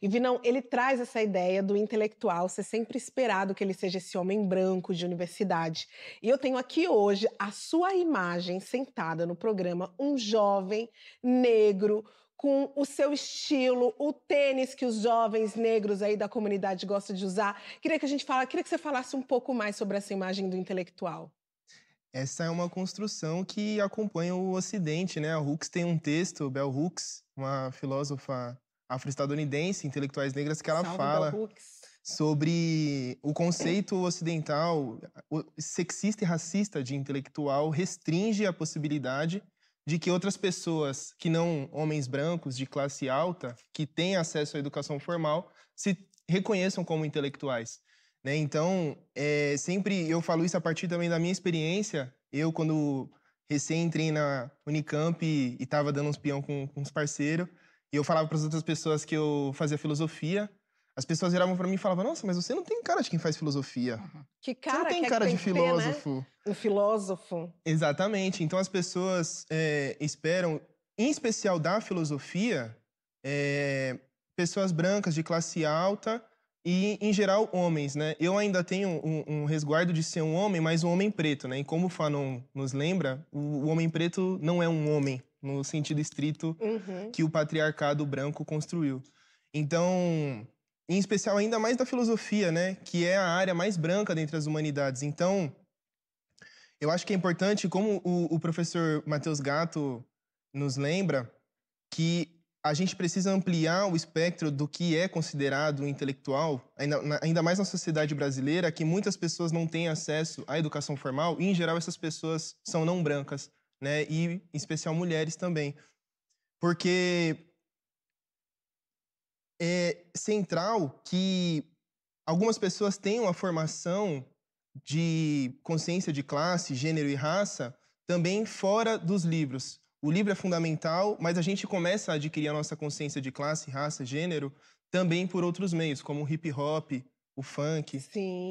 E Vinão, ele traz essa ideia do intelectual ser sempre esperado que ele seja esse homem branco de universidade. E eu tenho aqui hoje a sua imagem sentada no programa, um jovem negro com o seu estilo, o tênis que os jovens negros aí da comunidade gostam de usar. Queria que a gente fala, queria que você falasse um pouco mais sobre essa imagem do intelectual. Essa é uma construção que acompanha o Ocidente, né? A Hooks tem um texto, Bell Hooks, uma filósofa afro-estadunidense, intelectuais negras, que ela Salve fala sobre o conceito ocidental sexista e racista de intelectual restringe a possibilidade de que outras pessoas que não homens brancos de classe alta que têm acesso à educação formal se reconheçam como intelectuais. Né? Então, é, sempre eu falo isso a partir também da minha experiência. Eu, quando recém entrei na Unicamp e estava dando uns pião com, com uns parceiros, e eu falava para as outras pessoas que eu fazia filosofia. As pessoas viravam para mim e falavam: Nossa, mas você não tem cara de quem faz filosofia. Uhum. Que cara? Você não tem que cara é que de tem né? filósofo. Ver, né? Um filósofo. Exatamente. Então as pessoas é, esperam, em especial da filosofia, é, pessoas brancas de classe alta e em geral homens, né? Eu ainda tenho um, um, resguardo de ser um homem, mas um homem preto, né? E como o Fanon nos lembra, o, o homem preto não é um homem no sentido estrito uhum. que o patriarcado branco construiu. Então, em especial ainda mais da filosofia, né? Que é a área mais branca dentre as humanidades. Então, eu acho que é importante, como o, o professor Matheus Gato nos lembra, que a gente precisa ampliar o espectro do que é considerado intelectual, ainda, ainda mais na sociedade brasileira, que muitas pessoas não têm acesso à educação formal, e em geral essas pessoas são não brancas, né? E em especial mulheres também. Porque é central que algumas pessoas tenham a formação de consciência de classe, gênero e raça também fora dos livros, o livro é fundamental, mas a gente começa a adquirir a nossa consciência de classe, raça, gênero também por outros meios, como o hip hop, o funk. Sim.